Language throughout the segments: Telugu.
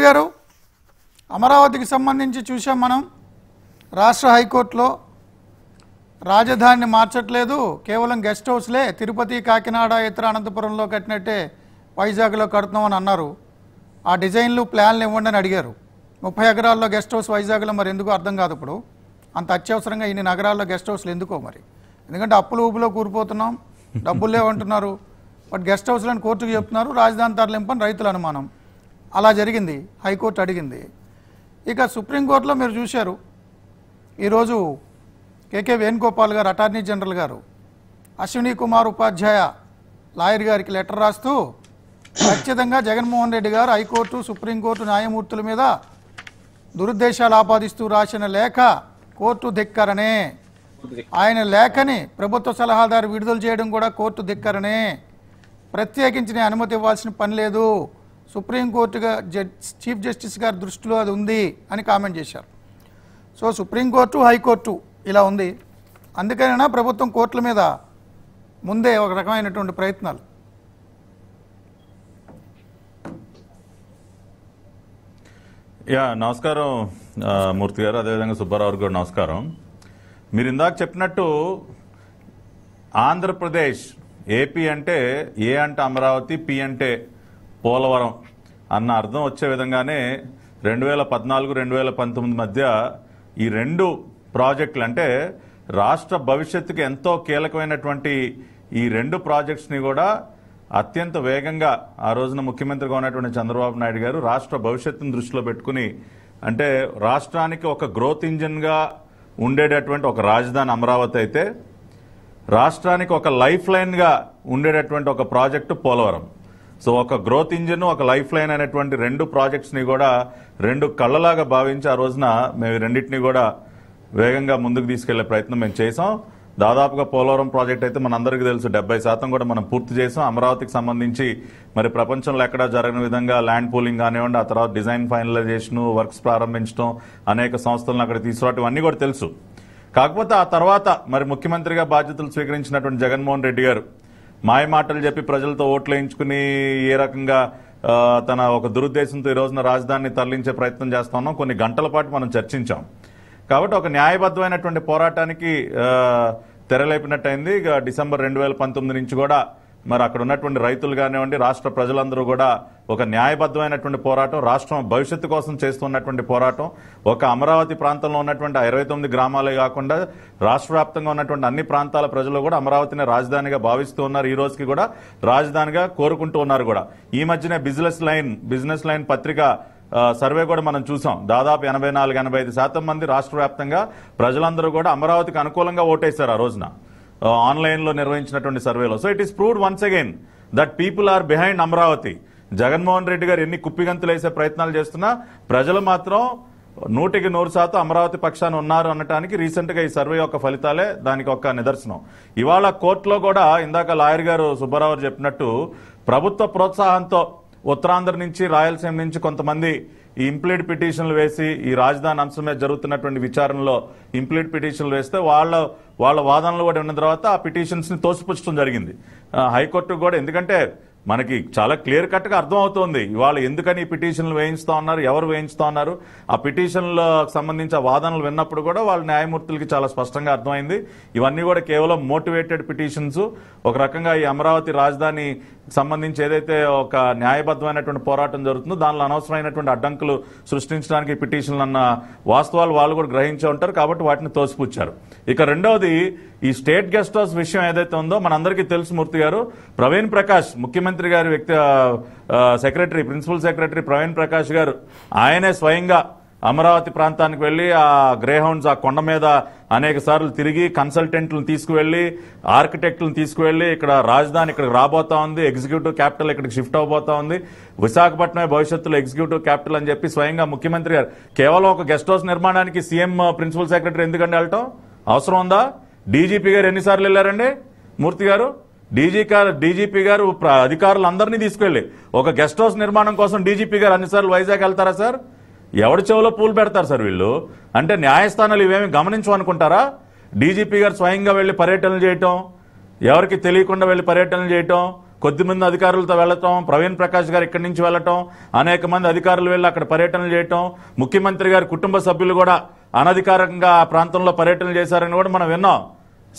డీజీపీ గారు అమరావతికి సంబంధించి చూసాం మనం రాష్ట్ర హైకోర్టులో రాజధానిని మార్చట్లేదు కేవలం గెస్ట్ హౌస్లే తిరుపతి కాకినాడ ఇతర అనంతపురంలో కట్టినట్టే వైజాగ్లో కడుతున్నామని అన్నారు ఆ డిజైన్లు ప్లాన్లు ఇవ్వండి అని అడిగారు ముప్పై ఎకరాల్లో గెస్ట్ హౌస్ వైజాగ్లో మరి ఎందుకు అర్థం కాదు ఇప్పుడు అంత అత్యవసరంగా ఇన్ని నగరాల్లో గెస్ట్ హౌస్లు ఎందుకో మరి ఎందుకంటే అప్పులు ఊపులో కూరిపోతున్నాం డబ్బులు లేవంటున్నారు బట్ గెస్ట్ హౌస్లను కోర్టుకు చెప్తున్నారు రాజధాని తరలింపని రైతుల అనుమానం అలా జరిగింది హైకోర్టు అడిగింది ఇక సుప్రీంకోర్టులో మీరు చూశారు ఈరోజు కేకే వేణుగోపాల్ గారు అటార్నీ జనరల్ గారు అశ్విని కుమార్ ఉపాధ్యాయ లాయర్ గారికి లెటర్ రాస్తూ ఖచ్చితంగా జగన్మోహన్ రెడ్డి గారు హైకోర్టు సుప్రీంకోర్టు న్యాయమూర్తుల మీద దురుద్దేశాలు ఆపాదిస్తూ రాసిన లేఖ కోర్టు ధిక్కరనే ఆయన లేఖని ప్రభుత్వ సలహాదారు విడుదల చేయడం కూడా కోర్టు ధిక్కరనే ప్రత్యేకించి అనుమతి ఇవ్వాల్సిన పని లేదు సుప్రీంకోర్టుగా చీఫ్ జస్టిస్ గారి దృష్టిలో అది ఉంది అని కామెంట్ చేశారు సో సుప్రీంకోర్టు హైకోర్టు ఇలా ఉంది అందుకనైనా ప్రభుత్వం కోర్టుల మీద ముందే ఒక రకమైనటువంటి ప్రయత్నాలు యా నమస్కారం మూర్తి గారు అదేవిధంగా సుబ్బారావు గారు నమస్కారం మీరు ఇందాక చెప్పినట్టు ఆంధ్రప్రదేశ్ ఏపీ అంటే ఏ అంటే అమరావతి పి అంటే పోలవరం అన్న అర్థం వచ్చే విధంగానే రెండు వేల పద్నాలుగు రెండు వేల పంతొమ్మిది మధ్య ఈ రెండు ప్రాజెక్టులు అంటే రాష్ట్ర భవిష్యత్తుకి ఎంతో కీలకమైనటువంటి ఈ రెండు ప్రాజెక్ట్స్ని కూడా అత్యంత వేగంగా ఆ రోజున ముఖ్యమంత్రిగా ఉన్నటువంటి చంద్రబాబు నాయుడు గారు రాష్ట్ర భవిష్యత్తును దృష్టిలో పెట్టుకుని అంటే రాష్ట్రానికి ఒక గ్రోత్ ఇంజిన్గా ఉండేటటువంటి ఒక రాజధాని అమరావతి అయితే రాష్ట్రానికి ఒక లైఫ్ లైన్గా ఉండేటటువంటి ఒక ప్రాజెక్టు పోలవరం సో ఒక గ్రోత్ ఇంజిన్ ఒక లైఫ్ లైన్ అనేటువంటి రెండు ప్రాజెక్ట్స్ని కూడా రెండు కళ్ళలాగా భావించి ఆ రోజున మేము రెండింటినీ కూడా వేగంగా ముందుకు తీసుకెళ్లే ప్రయత్నం మేము చేసాం దాదాపుగా పోలవరం ప్రాజెక్ట్ అయితే మన అందరికీ తెలుసు డెబ్బై శాతం కూడా మనం పూర్తి చేసాం అమరావతికి సంబంధించి మరి ప్రపంచంలో ఎక్కడా జరగని విధంగా ల్యాండ్ పూలింగ్ కానివ్వండి ఆ తర్వాత డిజైన్ ఫైనలైజేషన్ వర్క్స్ ప్రారంభించడం అనేక సంస్థలను అక్కడ తీసుకురావటం కూడా తెలుసు కాకపోతే ఆ తర్వాత మరి ముఖ్యమంత్రిగా బాధ్యతలు స్వీకరించినటువంటి జగన్మోహన్ రెడ్డి గారు మాయ మాటలు చెప్పి ప్రజలతో ఓట్లు వేయించుకుని ఏ రకంగా తన ఒక దురుద్దేశంతో ఈ రోజున రాజధానిని తరలించే ప్రయత్నం చేస్తా ఉన్నాం కొన్ని గంటల పాటు మనం చర్చించాం కాబట్టి ఒక న్యాయబద్ధమైనటువంటి పోరాటానికి తెరలేపినట్టయింది ఇక డిసెంబర్ రెండు నుంచి కూడా మరి అక్కడ ఉన్నటువంటి రైతులు కానివ్వండి రాష్ట్ర ప్రజలందరూ కూడా ఒక న్యాయబద్ధమైనటువంటి పోరాటం రాష్ట్రం భవిష్యత్తు కోసం చేస్తున్నటువంటి పోరాటం ఒక అమరావతి ప్రాంతంలో ఉన్నటువంటి ఇరవై తొమ్మిది గ్రామాలే కాకుండా రాష్ట్ర ఉన్నటువంటి అన్ని ప్రాంతాల ప్రజలు కూడా అమరావతిని రాజధానిగా భావిస్తూ ఉన్నారు ఈ రోజుకి కూడా రాజధానిగా కోరుకుంటూ ఉన్నారు కూడా ఈ మధ్యనే బిజినెస్ లైన్ బిజినెస్ లైన్ పత్రిక సర్వే కూడా మనం చూసాం దాదాపు ఎనభై నాలుగు ఎనభై ఐదు శాతం మంది రాష్ట్ర వ్యాప్తంగా ప్రజలందరూ కూడా అమరావతికి అనుకూలంగా ఓటేశారు ఆ రోజున ఆన్లైన్లో నిర్వహించినటువంటి సర్వేలో so it is proved once again that people are behind Amaravati Jaganmohan Reddy garu ఎన్ని కుప్పిగంతులు వేసే ప్రయత్నాలు చేస్తున్నా ప్రజలు మాత్రం నూటికి నూరు శాతం అమరావతి పక్షాన్ని ఉన్నారు అనటానికి రీసెంట్గా ఈ సర్వే యొక్క ఫలితాలే దానికి ఒక నిదర్శనం ఇవాళ కోర్టులో కూడా ఇందాక లాయర్ గారు సుబ్బారావు చెప్పినట్టు ప్రభుత్వ ప్రోత్సాహంతో ఉత్తరాంధ్ర నుంచి రాయలసీమ నుంచి కొంతమంది ఈ ఇంప్లీడ్ పిటిషన్లు వేసి ఈ రాజధాని అంశం మీద జరుగుతున్నటువంటి విచారణలో ఇంప్లీడ్ పిటిషన్లు వేస్తే వాళ్ళ వాళ్ళ వాదనలు కూడా ఉన్న తర్వాత ఆ పిటిషన్స్ని తోసిపుచ్చడం జరిగింది హైకోర్టు కూడా ఎందుకంటే మనకి చాలా క్లియర్ కట్గా అర్థమవుతోంది ఇవాళ ఎందుకని పిటిషన్లు వేయించుతా ఉన్నారు ఎవరు వేయించుతా ఉన్నారు ఆ పిటిషన్లకు సంబంధించి వాదనలు విన్నప్పుడు కూడా వాళ్ళ న్యాయమూర్తులకి చాలా స్పష్టంగా అర్థమైంది ఇవన్నీ కూడా కేవలం మోటివేటెడ్ పిటిషన్స్ ఒక రకంగా ఈ అమరావతి రాజధాని సంబంధించి ఏదైతే ఒక న్యాయబద్ధమైనటువంటి పోరాటం జరుగుతుందో దానిలో అనవసరమైనటువంటి అడ్డంకులు సృష్టించడానికి పిటిషన్లు అన్న వాస్తవాలు వాళ్ళు కూడా గ్రహించే ఉంటారు కాబట్టి వాటిని తోసిపుచ్చారు ఇక రెండవది ఈ స్టేట్ గెస్ట్ హౌస్ విషయం ఏదైతే ఉందో మనందరికీ తెలుసు మూర్తి గారు ప్రవీణ్ ప్రకాష్ ముఖ్యమంత్రి గారి వ్యక్తి secretary principal secretary Praveen Prakash garu ఆయనే స్వయంగా అమరావతి ప్రాంతానికి వెళ్ళి ఆ గ్రేహౌండ్స్ ఆ కొండ మీద అనేక సార్లు తిరిగి కన్సల్టెంట్లను తీసుకువెళ్ళి ఆర్కిటెక్టులను తీసుకువెళ్ళి ఇక్కడ రాజధాని ఇక్కడికి రాబోతా ఉంది ఎగ్జిక్యూటివ్ క్యాపిటల్ ఇక్కడికి షిఫ్ట్ అవబోతా ఉంది విశాఖపట్నమే భవిష్యత్తులో ఎగ్జిక్యూటివ్ క్యాపిటల్ అని చెప్పి స్వయంగా ముఖ్యమంత్రి గారు కేవలం ఒక గెస్ట్ హౌస్ నిర్మాణానికి సీఎం ప్రిన్సిపల్ సెక్రటరీ ఎందుకండి వెళ్ళటం అవసరం ఉందా డీజీపీ గారు ఎన్నిసార్లు వెళ్ళారండి మూర్తి గారు డీజీ గారు డీజీపీ గారు అధికారులందరినీ తీసుకెళ్ళి ఒక గెస్ట్ హౌస్ నిర్మాణం కోసం డీజీపీ గారు అన్నిసార్లు వైజాగ్ వెళ్తారా సార్ ఎవరి చెవులో పూలు పెడతారు సార్ వీళ్ళు అంటే న్యాయస్థానాలు ఇవేమి గమనించు అనుకుంటారా డీజీపీ గారు స్వయంగా వెళ్ళి పర్యటనలు చేయటం ఎవరికి తెలియకుండా వెళ్ళి పర్యటనలు చేయటం కొద్ది మంది అధికారులతో వెళ్ళటం ప్రవీణ్ ప్రకాష్ గారు ఇక్కడి నుంచి వెళ్ళటం అనేక మంది అధికారులు వెళ్ళి అక్కడ పర్యటనలు చేయటం ముఖ్యమంత్రి గారి కుటుంబ సభ్యులు కూడా అనధికారికంగా ఆ ప్రాంతంలో పర్యటనలు చేశారని కూడా మనం విన్నాం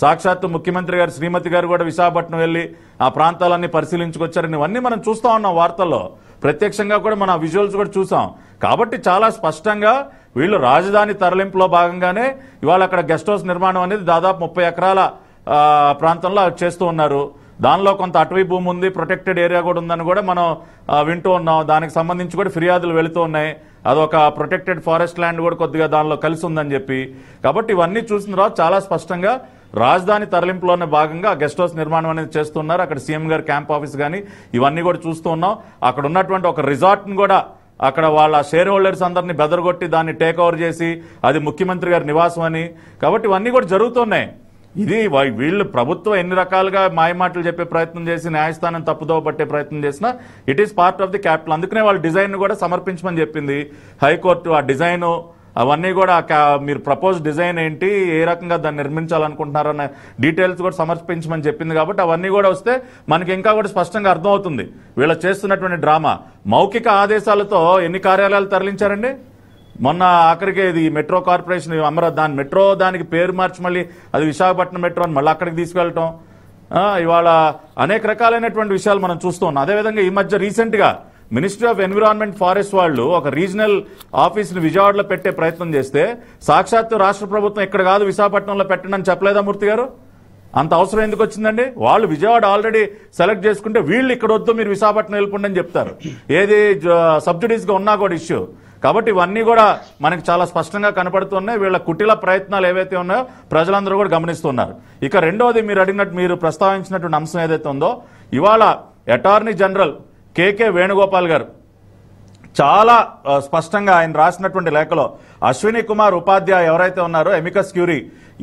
సాక్షాత్తు ముఖ్యమంత్రి గారు శ్రీమతి గారు కూడా విశాఖపట్నం వెళ్ళి ఆ ప్రాంతాలన్నీ పరిశీలించుకొచ్చారని ఇవన్నీ మనం చూస్తూ ఉన్నాం వార్తల్లో ప్రత్యక్షంగా కూడా మనం విజువల్స్ కూడా చూసాం కాబట్టి చాలా స్పష్టంగా వీళ్ళు రాజధాని తరలింపులో భాగంగానే ఇవాళ అక్కడ గెస్ట్ హౌస్ నిర్మాణం అనేది దాదాపు ముప్పై ఎకరాల ప్రాంతంలో చేస్తూ ఉన్నారు దానిలో కొంత అటవీ భూమి ఉంది ప్రొటెక్టెడ్ ఏరియా కూడా ఉందని కూడా మనం వింటూ ఉన్నాం దానికి సంబంధించి కూడా ఫిర్యాదులు వెళుతూ ఉన్నాయి అదొక ప్రొటెక్టెడ్ ఫారెస్ట్ ల్యాండ్ కూడా కొద్దిగా దానిలో కలిసి ఉందని చెప్పి కాబట్టి ఇవన్నీ చూసిన తర్వాత చాలా స్పష్టంగా రాజధాని తరలింపులోనే భాగంగా గెస్ట్ హౌస్ నిర్మాణం అనేది చేస్తున్నారు అక్కడ సీఎం గారు క్యాంప్ ఆఫీస్ కానీ ఇవన్నీ కూడా చూస్తూ ఉన్నాం అక్కడ ఉన్నటువంటి ఒక రిజార్ట్ను కూడా అక్కడ వాళ్ళ షేర్ హోల్డర్స్ అందరినీ బెదరగొట్టి దాన్ని టేక్ ఓవర్ చేసి అది ముఖ్యమంత్రి గారి నివాసం అని కాబట్టి ఇవన్నీ కూడా జరుగుతున్నాయి ఇది వీళ్ళు ప్రభుత్వం ఎన్ని రకాలుగా మాయమాటలు చెప్పే ప్రయత్నం చేసి న్యాయస్థానం తప్పుదోవ పట్టే ప్రయత్నం చేసినా it is part of the capital అందుకనే వాళ్ళ డిజైన్ కూడా సమర్పించమని చెప్పింది హైకోర్టు ఆ డిజైను అవన్నీ కూడా మీరు ప్రపోజ్ డిజైన్ ఏంటి ఏ రకంగా దాన్ని నిర్మించాలనుకుంటున్నారన్న డీటెయిల్స్ కూడా సమర్పించమని చెప్పింది కాబట్టి అవన్నీ కూడా వస్తే మనకి ఇంకా కూడా స్పష్టంగా అర్థమవుతుంది వీళ్ళ చేస్తున్నటువంటి డ్రామా మౌఖిక ఆదేశాలతో ఎన్ని కార్యాలయాలు తరలించారండి మొన్న ఆఖరికి ఇది మెట్రో కార్పొరేషన్ అమరా దాని మెట్రో దానికి పేరు మార్చి మళ్ళీ అది విశాఖపట్నం మెట్రో అని మళ్ళీ అక్కడికి తీసుకెళ్ళటం ఇవాళ అనేక రకాలైనటువంటి విషయాలు మనం చూస్తూ ఉన్నాం అదేవిధంగా ఈ మధ్య రీసెంట్గా మినిస్ట్రీ ఆఫ్ ఎన్విరాన్మెంట్ ఫారెస్ట్ వాళ్ళు ఒక రీజనల్ ఆఫీస్ని విజయవాడలో పెట్టే ప్రయత్నం చేస్తే సాక్షాత్తు రాష్ట్ర ప్రభుత్వం ఇక్కడ కాదు విశాఖపట్నంలో పెట్టండి అని చెప్పలేదా మూర్తి గారు అంత అవసరం ఎందుకు వచ్చిందండి వాళ్ళు విజయవాడ ఆల్రెడీ సెలెక్ట్ చేసుకుంటే వీళ్ళు ఇక్కడ వద్దు మీరు విశాఖపట్నం వెళ్ళిపోండి అని చెప్తారు ఏది సబ్సిడీస్గా ఉన్నా కూడా ఇష్యూ కాబట్టి ఇవన్నీ కూడా మనకి చాలా స్పష్టంగా కనపడుతున్నాయి వీళ్ళ కుటిల ప్రయత్నాలు ఏవైతే ఉన్నాయో ప్రజలందరూ కూడా గమనిస్తున్నారు ఇక రెండవది మీరు అడిగినట్టు మీరు ప్రస్తావించినటువంటి అంశం ఏదైతే ఉందో ఇవాళ అటార్నీ జనరల్ కేకే వేణుగోపాల్ గారు చాలా స్పష్టంగా ఆయన రాసినటువంటి లేఖలో అశ్విని కుమార్ ఉపాధ్యాయ ఎవరైతే ఉన్నారో ఎమికస్ క్యూరీ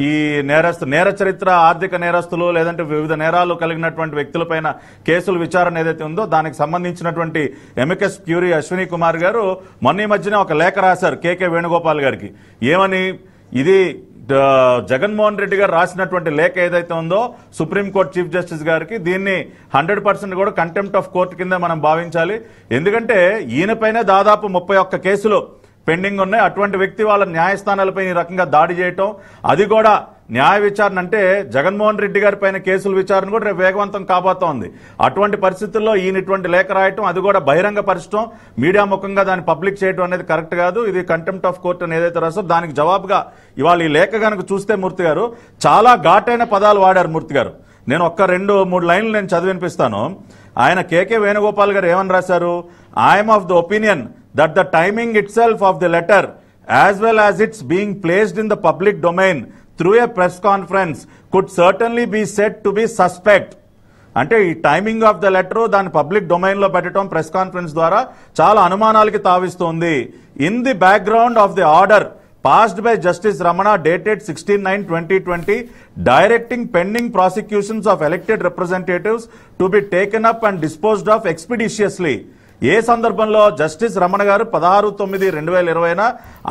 ఈ నేరస్తు నేర చరిత్ర ఆర్థిక నేరస్తులు లేదంటే వివిధ నేరాలు కలిగినటువంటి వ్యక్తులపైన కేసుల విచారణ ఏదైతే ఉందో దానికి సంబంధించినటువంటి ఎమికస్ క్యూరీ అశ్విని కుమార్ గారు మొన్న మధ్యనే ఒక లేఖ రాశారు కేకే వేణుగోపాల్ గారికి ఏమని ఇది జగన్మోహన్ రెడ్డి గారు రాసినటువంటి లేఖ ఏదైతే ఉందో సుప్రీంకోర్టు చీఫ్ జస్టిస్ గారికి దీన్ని హండ్రెడ్ కూడా కంటెంప్ట్ ఆఫ్ కోర్టు కింద మనం భావించాలి ఎందుకంటే ఈయనపైనే దాదాపు ముప్పై కేసులు పెండింగ్ ఉన్నాయి అటువంటి వ్యక్తి వాళ్ళ న్యాయస్థానాలపై ఈ రకంగా దాడి చేయటం అది కూడా న్యాయ విచారణ అంటే జగన్మోహన్ రెడ్డి గారి పైన కేసుల విచారణ కూడా రేపు వేగవంతం కాబోతోంది అటువంటి పరిస్థితుల్లో ఈయన ఇటువంటి లేఖ రాయటం అది కూడా బహిరంగ పరచడం మీడియా ముఖంగా దాన్ని పబ్లిక్ చేయడం అనేది కరెక్ట్ కాదు ఇది కంటెంప్ట్ ఆఫ్ కోర్ట్ అని ఏదైతే రాసో దానికి జవాబుగా ఇవాళ ఈ లేఖ కనుక చూస్తే మూర్తి గారు చాలా ఘాటైన పదాలు వాడారు మూర్తి గారు నేను ఒక్క రెండు మూడు లైన్లు నేను చదివినిపిస్తాను ఆయన కేకే వేణుగోపాల్ గారు ఏమని రాశారు I'm of the opinion that the timing it of the letter as well as it's being placed in the public domain through a press conference could certainly be set to be suspect అంటే ఈ టైమింగ్ ఆఫ్ ద లెటర్ దాన్ని పబ్లిక్ డొమైన్లో పెట్టడం ప్రెస్ కాన్ఫరెన్స్ ద్వారా చాలా అనుమానాలకి తావిస్తోంది in the background of the order passed by justice Ramana dated sixteen nine twenty twenty directing pending prosecutions of elected representatives to be taken up and disposed of expeditiously ఏ సందర్భంలో జస్టిస్ రమణ గారు పదహారు తొమ్మిది రెండు వేల ఇరవైన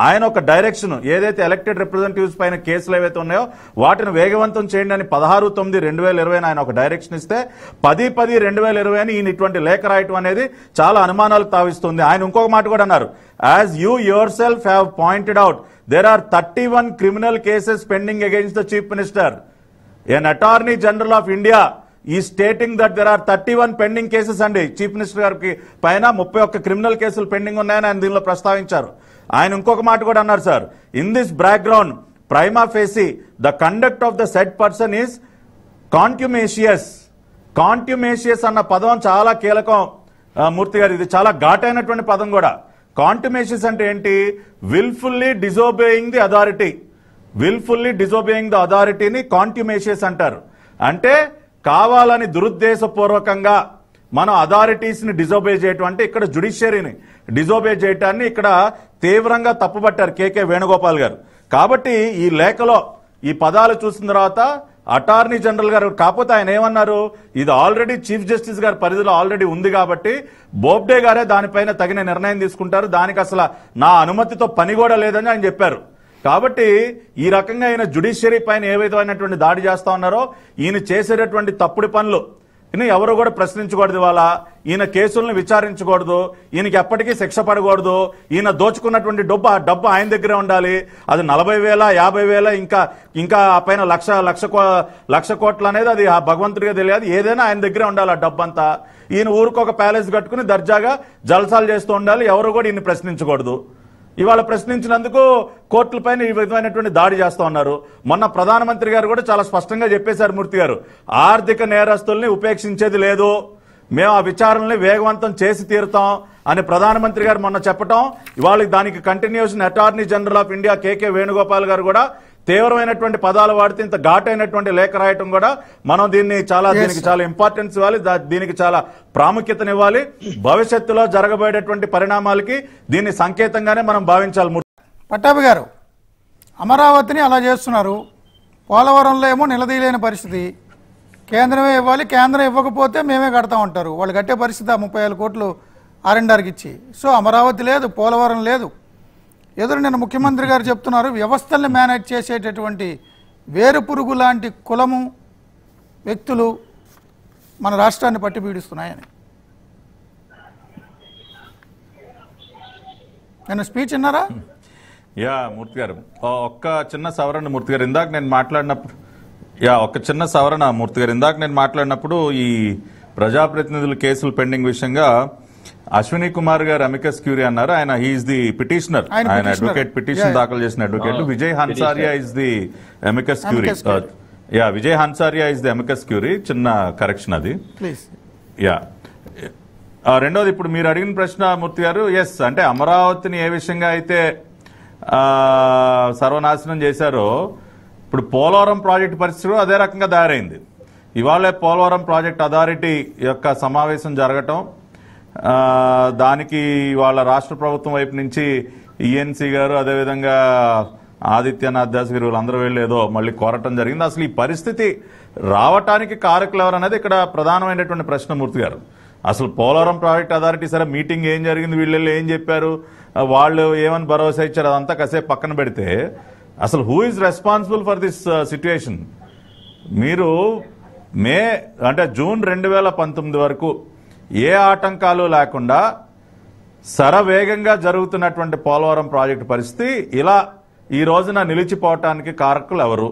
ఆయన ఒక డైరెక్షన్ ఏదైతే ఎలక్టెడ్ రిప్రజెంటేటివ్స్ పైన కేసులు ఏవైతే ఉన్నాయో వాటిని వేగవంతం చేయండి అని పదహారు తొమ్మిది రెండు వేల ఇరవైన ఆయన ఒక డైరెక్షన్ ఇస్తే పది పది రెండు వేల ఇరవై ఈయన ఇటువంటి లేఖ రాయటం అనేది చాలా అనుమానాలు తావిస్తుంది ఆయన ఇంకొక మాట కూడా అన్నారు as you yourself have pointed out there are thirty one criminal cases pending against the chief minister an attorney general of India ఈ stating that there are thirty one pending cases అండి చీఫ్ మినిస్టర్ గారికి పైన ముప్పై ఒక్క క్రిమినల్ కేసులు పెండింగ్ ఉన్నాయని ఆయన దీనిలో ప్రస్తావించారు ఆయన ఇంకొక మాట కూడా అన్నారు sir in this background prima facie the conduct of the set person is contumacious contumacious అన్న పదం చాలా కీలకం మూర్తి గారు ఇది చాలా ఘాటైనటువంటి పదం కూడా కాంటిమేషియస్ అంటే ఏంటి wilfully disobeying the authority wilfully disobeying the అథారిటీని కాంట్యుమేషియస్ అంటారు అంటే కావాలని దురుద్దేశపూర్వకంగా మనం అథారిటీస్ని డిజోబే చేయటం అంటే ఇక్కడ జుడిషియరీని డిజోబే చేయటాన్ని ఇక్కడ తీవ్రంగా తప్పుబట్టారు కేకే వేణుగోపాల్ గారు కాబట్టి ఈ లేఖలో ఈ పదాలు చూసిన తర్వాత అటార్నీ జనరల్ గారు కాకపోతే ఆయన ఏమన్నారు ఇది ఆల్రెడీ చీఫ్ జస్టిస్ గారి పరిధిలో ఆల్రెడీ ఉంది కాబట్టి బోబ్డే గారే దానిపైన తగిన నిర్ణయం తీసుకుంటారు దానికి అసలు నా అనుమతితో పని కూడా లేదని ఆయన చెప్పారు కాబట్టి ఈ రకంగా ఆయన జుడిషియరీ పైన ఏవైతేమైనటువంటి దాడి చేస్తా ఉన్నారో ఈయన చేసేటటువంటి తప్పుడు పనులు ఎవరు కూడా ప్రశ్నించకూడదు ఇవాళ ఈయన కేసులను విచారించకూడదు ఈయనకి ఎప్పటికీ శిక్ష పడకూడదు ఈయన దోచుకున్నటువంటి డబ్బు ఆ డబ్బు ఆయన దగ్గరే ఉండాలి అది నలభై వేల యాభై వేల ఇంకా ఇంకా ఆ పైన లక్ష లక్ష లక్ష కోట్లు అనేది అది ఆ భగవంతుడిగా తెలియదు ఏదైనా ఆయన దగ్గరే ఉండాలి ఆ డబ్బు అంతా ఈయన ఊరికి ఒక ప్యాలెస్ కట్టుకుని దర్జాగా జల్సాలు చేస్తూ ఉండాలి ఎవరు కూడా ఈయన ప్రశ్నించకూడదు ఇవాళ ప్రశ్నించినందుకు కోర్టుల పైన ఈ విధమైనటువంటి దాడి చేస్తూ ఉన్నారు మొన్న ప్రధానమంత్రి గారు కూడా చాలా స్పష్టంగా చెప్పేశారు మూర్తి గారు ఆర్థిక నేరస్తుల్ని ఉపేక్షించేది లేదు మేము ఆ విచారణని వేగవంతం చేసి తీరుతాం అని ప్రధానమంత్రి గారు మొన్న చెప్పటం ఇవాళ దానికి continuation attorney general of India KK Venugopal garu కూడా తీవ్రమైనటువంటి పదాలు వాడితే ఇంత ఘాటైనటువంటి లేఖ రాయటం కూడా మనం దీన్ని చాలా దీనికి చాలా ఇంపార్టెన్స్ ఇవ్వాలి దీనికి చాలా ప్రాముఖ్యతనివ్వాలి భవిష్యత్తులో జరగబోయేటటువంటి పరిణామాలకి దీన్ని సంకేతంగానే మనం భావించాలి పట్టాభి గారు అమరావతిని అలా చేస్తున్నారు పోలవరంలో ఏమో నిలదీయలేని పరిస్థితి కేంద్రమే ఇవ్వాలి కేంద్రం ఇవ్వకపోతే మేమే కడతా ఉంటారు వాళ్ళు కట్టే పరిస్థితి ముప్పై వేల కోట్లు ఆర్ఎండ్ఆర్కి ఇచ్చి సో అమరావతి లేదు పోలవరం లేదు ఎదురు నేను ముఖ్యమంత్రి గారు చెప్తున్నారు వ్యవస్థల్ని మేనేజ్ చేసేటటువంటి వేరు పురుగు లాంటి కులము వ్యక్తులు మన రాష్ట్రాన్ని పట్టి పీడిస్తున్నాయని నేను స్పీచ్ విన్నారా యా మూర్తి గారు ఒక్క చిన్న సవరణ మూర్తి గారు ఇందాక నేను మాట్లాడినప్పుడు యా ఒక చిన్న సవరణ మూర్తి గారు ఇందాక నేను మాట్లాడినప్పుడు ఈ ప్రజాప్రతినిధుల కేసులు పెండింగ్ విషయంగా అశ్విని కుమార్ గారు అమికస్ క్యూరీ అన్నారు ఆయన హీఈస్ ది పిటిషనర్ ఆయన అడ్వకేట్ పిటిషన్ దాఖలు చేసిన advocate Vijay Hansaria is the amicus curiae yeah Vijay Hansaria is the amicus curiae చిన్న కరెక్షన్ అది యా uh, రెండోది ఇప్పుడు మీరు అడిగిన ప్రశ్న మూర్తి గారు ఎస్ అంటే అమరావతిని ఏ విషయంగా అయితే సర్వనాశనం చేశారో ఇప్పుడు పోలవరం ప్రాజెక్ట్ పరిస్థితి అదే రకంగా తయారైంది ఇవాళ పోలవరం ప్రాజెక్ట్ అథారిటీ యొక్క సమావేశం జరగటం దానికి వాళ్ళ రాష్ట్ర ప్రభుత్వం వైపు నుంచి ఈఎన్సీ e గారు అదేవిధంగా ఆదిత్యనాథ్ దాస్ గారు వీళ్ళందరూ వెళ్ళేదో మళ్ళీ కోరటం జరిగింది అసలు ఈ పరిస్థితి రావటానికి కారకులు ఎవరు అనేది ఇక్కడ ప్రధానమైనటువంటి ప్రశ్నమూర్తి గారు అసలు పోలవరం ప్రాజెక్ట్ అథారిటీ సరే మీటింగ్ ఏం జరిగింది వీళ్ళు ఏం చెప్పారు వాళ్ళు ఏమని భరోసా ఇచ్చారు అదంతా కాసేపు పక్కన పెడితే అసలు who is responsible for this situation మీరు మే అంటే జూన్ రెండు వరకు ఏ ఆటంకాలు లేకుండా సరవేగంగా జరుగుతున్నటువంటి పోలవరం ప్రాజెక్టు పరిస్థితి ఇలా ఈ రోజున నిలిచిపోవటానికి కారకులు ఎవరు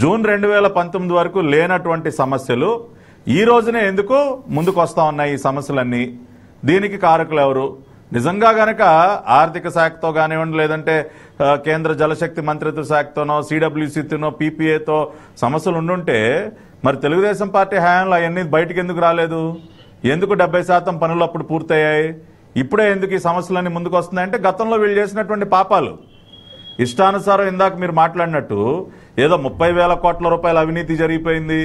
జూన్ రెండు వేల పంతొమ్మిది వరకు లేనటువంటి సమస్యలు ఈ రోజునే ఎందుకు ముందుకు వస్తూ ఉన్నాయి ఈ సమస్యలన్నీ దీనికి కారకులు ఎవరు నిజంగా గనక ఆర్థిక శాఖతో కానివ్వండి లేదంటే కేంద్ర జలశక్తి మంత్రిత్వ శాఖతోనో సిడబ్ల్యూసీతోనో పీపీఏతో సమస్యలు ఉండుంటే మరి తెలుగుదేశం పార్టీ హయాంలో అవన్నీ బయటకు ఎందుకు రాలేదు ఎందుకు డెబ్బై శాతం పనులు అప్పుడు పూర్తయ్యాయి ఇప్పుడే ఎందుకు ఈ సమస్యలన్నీ ముందుకు వస్తున్నాయంటే గతంలో వీళ్ళు చేసినటువంటి పాపాలు ఇష్టానుసారం ఇందాక మీరు మాట్లాడినట్టు ఏదో ముప్పై వేల కోట్ల రూపాయల అవినీతి జరిగిపోయింది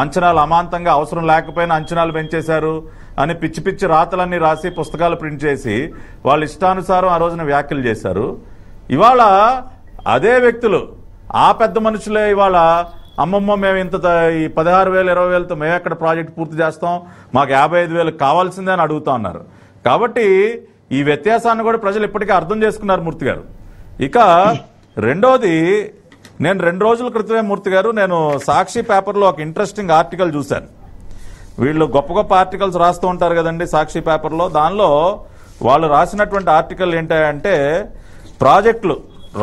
అంచనాలు అమాంతంగా అవసరం లేకపోయినా అంచనాలు పెంచేశారు అని పిచ్చి పిచ్చి రాతలన్నీ రాసి పుస్తకాలు ప్రింట్ చేసి వాళ్ళ ఇష్టానుసారం ఆ రోజున వ్యాఖ్యలు చేశారు ఇవాళ అదే వ్యక్తులు ఆ పెద్ద మనుషులే ఇవాళ అమ్మమ్మ మేము ఇంత ఈ పదహారు వేలు ఇరవై వేలతో మేము ఎక్కడ ప్రాజెక్ట్ పూర్తి చేస్తాం మాకు యాభై ఐదు వేలు కావాల్సిందే అని అడుగుతా ఉన్నారు కాబట్టి ఈ వ్యత్యాసాన్ని కూడా ప్రజలు ఇప్పటికే అర్థం చేసుకున్నారు మూర్తి గారు ఇక రెండోది నేను రెండు రోజుల క్రితమే మూర్తి గారు నేను సాక్షి పేపర్లో ఒక ఇంట్రెస్టింగ్ ఆర్టికల్ చూశాను వీళ్ళు గొప్ప గొప్ప ఆర్టికల్స్ రాస్తూ ఉంటారు కదండి సాక్షి పేపర్లో దానిలో వాళ్ళు రాసినటువంటి ఆర్టికల్ ఏంటంటే ప్రాజెక్టులు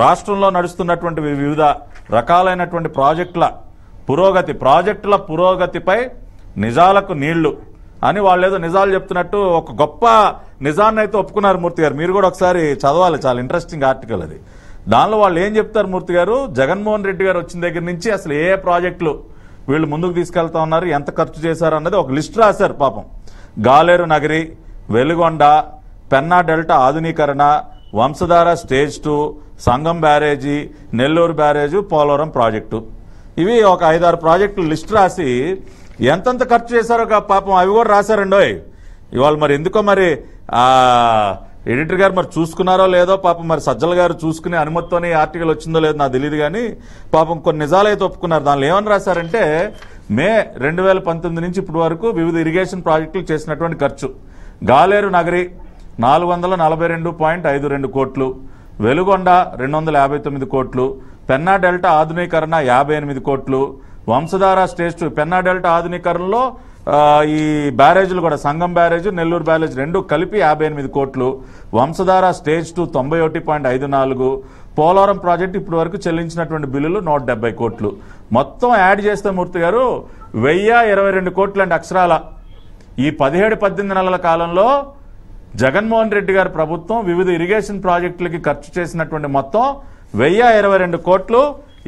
రాష్ట్రంలో నడుస్తున్నటువంటి వివిధ రకాలైనటువంటి ప్రాజెక్టుల పురోగతి ప్రాజెక్టుల పురోగతిపై నిజాలకు నీళ్లు అని వాళ్ళు ఏదో నిజాలు చెప్తున్నట్టు ఒక గొప్ప నిజాన్ని అయితే ఒప్పుకున్నారు మూర్తి గారు మీరు కూడా ఒకసారి చదవాలి చాలా ఇంట్రెస్టింగ్ ఆర్టికల్ అది దానిలో వాళ్ళు ఏం చెప్తారు మూర్తి గారు జగన్మోహన్ రెడ్డి గారు వచ్చిన దగ్గర నుంచి అసలు ఏ ప్రాజెక్టులు వీళ్ళు ముందుకు తీసుకెళ్తా ఉన్నారు ఎంత ఖర్చు చేశారు అన్నది ఒక లిస్ట్ రాశారు పాపం గాలేరు నగరి వెలుగొండ పెన్నా డెల్టా ఆధునీకరణ Vamsadhara stage two Sangam barrage Nellore barrage Polavaram project ఇవి ఒక ఐదారు ప్రాజెక్టులు లిస్ట్ రాసి ఎంతంత ఖర్చు చేశారో పాపం అవి కూడా రాశారండోయ్ ఇవాళ మరి ఎందుకో మరి ఎడిటర్ గారు మరి చూసుకున్నారో లేదో పాపం మరి సజ్జల గారు చూసుకునే అనుమతితోనే ఆర్టికల్ వచ్చిందో లేదో నాకు తెలియదు కానీ పాపం కొన్ని నిజాలైతే ఒప్పుకున్నారు దానిలో ఏమని రాశారంటే మే రెండు నుంచి ఇప్పటి వరకు వివిధ ఇరిగేషన్ ప్రాజెక్టులు చేసినటువంటి ఖర్చు గాలేరు నగరి నాలుగు వందల నలభై రెండు పాయింట్ ఐదు రెండు కోట్లు వెలుగొండ రెండు వందల యాభై తొమ్మిది కోట్లు పెన్నా డెల్టా ఆధునీకరణ యాభై ఎనిమిది కోట్లు Vamsadhara stage two Penna delta ఆధునీకరణలో ఈ బ్యారేజీలు కూడా సంగం బ్యారేజ్ నెల్లూరు బ్యారేజ్ రెండు కలిపి యాభై ఎనిమిది కోట్లు వంశధార స్టేజ్ టూ తొంభై ఒకటి పాయింట్ ఐదు నాలుగు పోలవరం ప్రాజెక్టు ఇప్పటి వరకు చెల్లించినటువంటి బిల్లులు నూట కోట్లు మొత్తం యాడ్ చేస్తే మూర్తి గారు వెయ్యి ఇరవై రెండు కోట్లు అక్షరాల ఈ పదిహేడు పద్దెనిమిది నెలల కాలంలో జగన్మోహన్ రెడ్డి గారి ప్రభుత్వం వివిధ ఇరిగేషన్ ప్రాజెక్టులకి ఖర్చు చేసినటువంటి మొత్తం వెయ్యి ఇరవై రెండు కోట్లు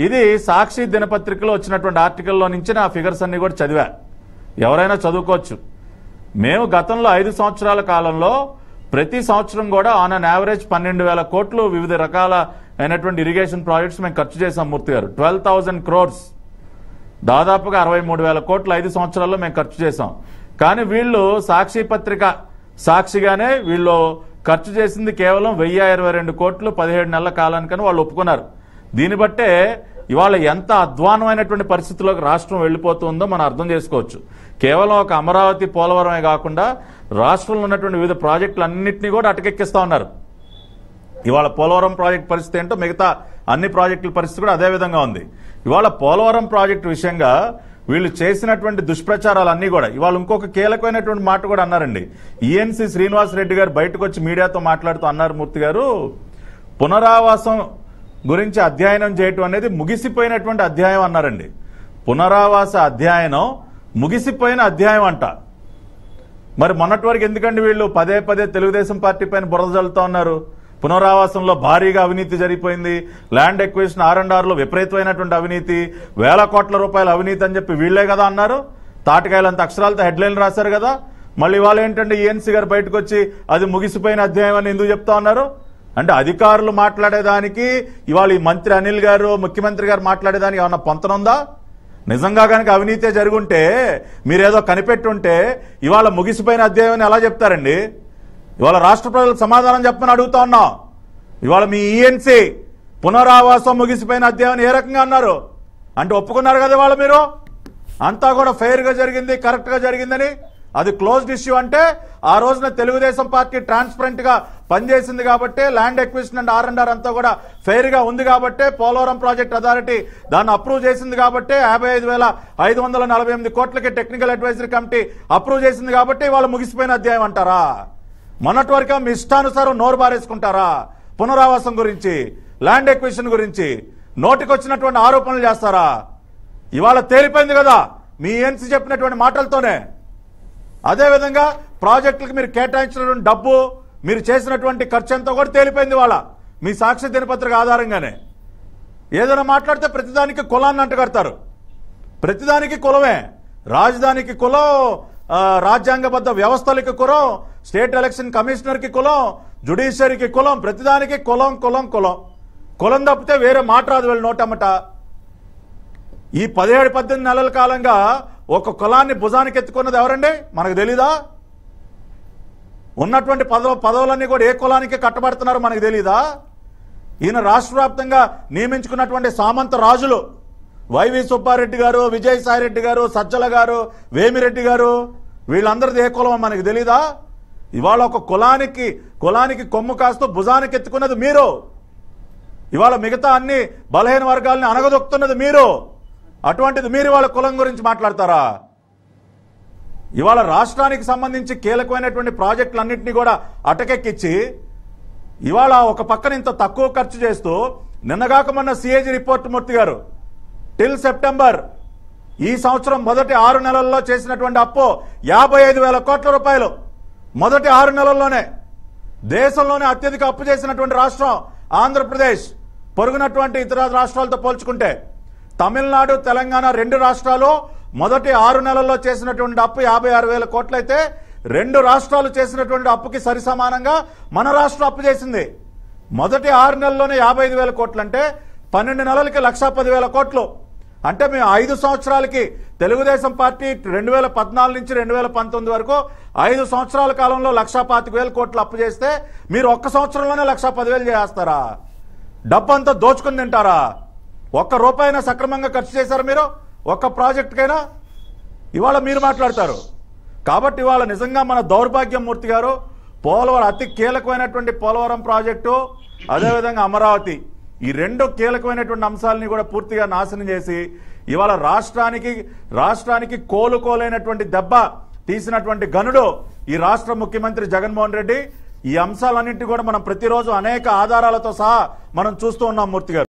ఇది సాక్షి దినపత్రికలో వచ్చినటువంటి ఆర్టికల్లో నుంచి నా ఫిగర్స్ అన్ని కూడా చదివా ఎవరైనా చదువుకోవచ్చు మేము గతంలో ఐదు సంవత్సరాల కాలంలో ప్రతి సంవత్సరం కూడా ఆన్ అన్ యావరేజ్ పన్నెండు వేల కోట్లు వివిధ రకాల అయినటువంటి ఇరిగేషన్ ప్రాజెక్ట్స్ మేము ఖర్చు చేసాం మూర్తి గారు ట్వెల్వ్ థౌజండ్ క్రోర్స్ దాదాపుగా అరవై మూడు వేల కోట్లు ఐదు సంవత్సరాల్లో మేము ఖర్చు చేసాం కానీ వీళ్ళు సాక్షి పత్రిక సాక్షిగానే వీళ్ళు ఖర్చు చేసింది కేవలం వెయ్యి ఇరవై రెండు కోట్లు పదిహేడు నెలల కాలానికని వాళ్ళు ఒప్పుకున్నారు దీన్ని బట్టే ఇవాళ ఎంత అధ్వానమైనటువంటి పరిస్థితుల్లోకి రాష్ట్రం వెళ్ళిపోతుందో మనం అర్థం చేసుకోవచ్చు కేవలం ఒక అమరావతి పోలవరమే కాకుండా రాష్ట్రంలో ఉన్నటువంటి వివిధ ప్రాజెక్టులన్నింటినీ కూడా అటకెక్కిస్తూ ఉన్నారు ఇవాళ పోలవరం ప్రాజెక్టు పరిస్థితి ఏంటో మిగతా అన్ని ప్రాజెక్టుల పరిస్థితి కూడా అదేవిధంగా ఉంది ఇవాళ పోలవరం ప్రాజెక్టు విషయంగా వీళ్ళు చేసినటువంటి దుష్ప్రచారాలన్నీ కూడా ఇవాళ ఇంకొక కీలకమైనటువంటి మాట కూడా అన్నారండి ఈఎన్సీ e శ్రీనివాస్ రెడ్డి గారు బయటకు వచ్చి మీడియాతో మాట్లాడుతూ అన్నారు మూర్తి గారు పునరావాసం గురించి అధ్యయనం చేయటం అనేది ముగిసిపోయినటువంటి అధ్యాయం అన్నారండి పునరావాస అధ్యయనం ముగిసిపోయిన అధ్యాయం అంట మరి మొన్నటి వరకు ఎందుకండి వీళ్ళు పదే పదే తెలుగుదేశం పార్టీ పైన బురద చల్లుతా ఉన్నారు పునరావాసంలో భారీగా అవినీతి జరిగిపోయింది ల్యాండ్ ఎక్వేషన్ ఆర్ అండ్ ఆర్లో విపరీతమైనటువంటి అవినీతి వేల కోట్ల రూపాయల అవినీతి అని చెప్పి వీళ్లే కదా అన్నారు తాటకాయలంత అక్షరాలతో హెడ్లైన్ రాశారు కదా మళ్ళీ ఇవాళ ఏంటంటే ఈఎన్సీ e గారు బయటకు వచ్చి అది ముగిసిపోయిన అధ్యాయం అని ఎందుకు చెప్తా ఉన్నారు అంటే అధికారులు మాట్లాడేదానికి ఇవాళ ఈ మంత్రి అనిల్ గారు ముఖ్యమంత్రి గారు మాట్లాడేదానికి ఏమన్నా పొంతనుందా నిజంగా కనుక అవినీతే జరుగుంటే మీరేదో కనిపెట్టుంటే ఇవాళ ముగిసిపోయిన అధ్యాయం ఎలా చెప్తారండి ఇవాళ రాష్ట్ర ప్రజలకు సమాధానం చెప్పమని అడుగుతా ఉన్నా ఇవాళ మీ ఈఎన్సీ e పునరావాసం ముగిసిపోయిన అధ్యాయం ఏ రకంగా అన్నారు అంటే ఒప్పుకున్నారు కదా ఇవాళ మీరు అంతా కూడా ఫెయిర్గా జరిగింది కరెక్ట్గా జరిగిందని అది క్లోజ్డ్ ఇష్యూ అంటే ఆ రోజున తెలుగుదేశం పార్టీ ట్రాన్స్పరెంట్గా పనిచేసింది కాబట్టి land acquisition and R and R అంతా కూడా ఫెయిర్గా ఉంది కాబట్టి పోలవరం ప్రాజెక్ట్ అథారిటీ దాన్ని అప్రూవ్ చేసింది కాబట్టి యాభై కోట్లకి టెక్నికల్ అడ్వైజరీ కమిటీ అప్రూవ్ చేసింది కాబట్టి వాళ్ళు ముగిసిపోయిన అధ్యాయం అంటారా మొన్నటి వరకు మీ ఇష్టానుసారం నోరు బారేసుకుంటారా పునరావాసం గురించి ల్యాండ్ ఎక్విషన్ గురించి నోటికొచ్చినటువంటి ఆరోపణలు చేస్తారా ఇవాళ తేలిపోయింది కదా మీ ఎన్సీ చెప్పినటువంటి మాటలతోనే అదేవిధంగా ప్రాజెక్టులకు మీరు కేటాయించినటువంటి డబ్బు మీరు చేసినటువంటి ఖర్చు అంతా కూడా తేలిపోయింది వాళ్ళ మీ సాక్షి దినపత్రిక ఆధారంగానే ఏదైనా మాట్లాడితే ప్రతిదానికి కులాన్ని అంటగడతారు ప్రతిదానికి కులమే రాజధానికి కులం రాజ్యాంగబద్ధ వ్యవస్థలకి కులం స్టేట్ ఎలక్షన్ కమిషనర్కి కులం జుడిషియరీకి కులం ప్రతిదానికి కులం కులం కులం కులం తప్పితే వేరే మాట రాదు వీళ్ళు నోటమ్మట ఈ పదిహేడు పద్దెనిమిది నెలల కాలంగా ఒక కులాన్ని భుజానికి ఎత్తుకున్నది ఎవరండి మనకు తెలీదా ఉన్నటువంటి పదవ పదవులన్నీ కూడా ఏ కులానికి కట్టబడుతున్నారో మనకు తెలీదా ఈయన రాష్ట్ర నియమించుకున్నటువంటి సామంత రాజులు వైవి సుబ్బారెడ్డి గారు రెడ్డి గారు సజ్జల గారు వేమిరెడ్డి గారు వీళ్ళందరిది ఏ కులమో మనకి తెలీదా ఇవాళ ఒక కులానికి కులానికి కొమ్ము కాస్తూ భుజానికి ఎత్తుకున్నది మీరు ఇవాళ మిగతా అన్ని బలహీన వర్గాలని అనగదొక్కుతున్నది మీరు అటువంటిది మీరు ఇవాళ కులం గురించి మాట్లాడతారా ఇవాళ రాష్ట్రానికి సంబంధించి కీలకమైనటువంటి ప్రాజెక్టులన్నింటినీ కూడా అటకెక్కిచ్చి ఇవాళ ఒక పక్కన ఇంత తక్కువ ఖర్చు చేస్తూ నిన్నగాక మొన్న సిఏజీ రిపోర్ట్ మూర్తి గారు టిల్ సెప్టెంబర్ ఈ సంవత్సరం మొదటి ఆరు నెలల్లో చేసినటువంటి అప్పు యాభై ఐదు వేల కోట్ల రూపాయలు మొదటి ఆరు నెలల్లోనే దేశంలోనే అత్యధిక అప్పు చేసినటువంటి రాష్ట్రం ఆంధ్రప్రదేశ్ పొరుగునటువంటి ఇతర రాష్ట్రాలతో పోల్చుకుంటే తమిళనాడు తెలంగాణ రెండు రాష్ట్రాలు మొదటి ఆరు నెలల్లో చేసినటువంటి అప్పు యాభై ఆరు వేల కోట్లయితే రెండు రాష్ట్రాలు చేసినటువంటి అప్పుకి సరి సమానంగా మన రాష్ట్రం అప్పు చేసింది మొదటి ఆరు నెలల్లోనే యాభై ఐదు వేల కోట్లు అంటే పన్నెండు నెలలకి లక్షా పదివేల కోట్లు అంటే మేము ఐదు సంవత్సరాలకి తెలుగుదేశం పార్టీ రెండు వేల పద్నాలుగు నుంచి రెండు వేల పంతొమ్మిది వరకు ఐదు సంవత్సరాల కాలంలో లక్ష పాతిక వేల కోట్లు అప్పు చేస్తే మీరు ఒక్క సంవత్సరంలోనే లక్షా పదివేలు చేస్తారా డబ్బంతా దోచుకుని తింటారా ఒక్క రూపాయినా సక్రమంగా ఖర్చు చేశారు మీరు ఒక్క ప్రాజెక్టుకైనా ఇవాళ మీరు మాట్లాడతారు కాబట్టి ఇవాళ నిజంగా మన దౌర్భాగ్యం మూర్తి గారు పోలవరం అతి కీలకమైనటువంటి పోలవరం ప్రాజెక్టు అదేవిధంగా అమరావతి ఈ రెండో కీలకమైనటువంటి అంశాలని కూడా పూర్తిగా నాశనం చేసి ఇవాళ రాష్ట్రానికి రాష్ట్రానికి కోలుకోలేనటువంటి దెబ్బ తీసినటువంటి గనుడు ఈ రాష్ట్ర ముఖ్యమంత్రి జగన్మోహన్ రెడ్డి ఈ అంశాలన్నింటినీ కూడా మనం ప్రతిరోజు అనేక ఆధారాలతో సహా మనం చూస్తూ ఉన్నాం మూర్తి గారు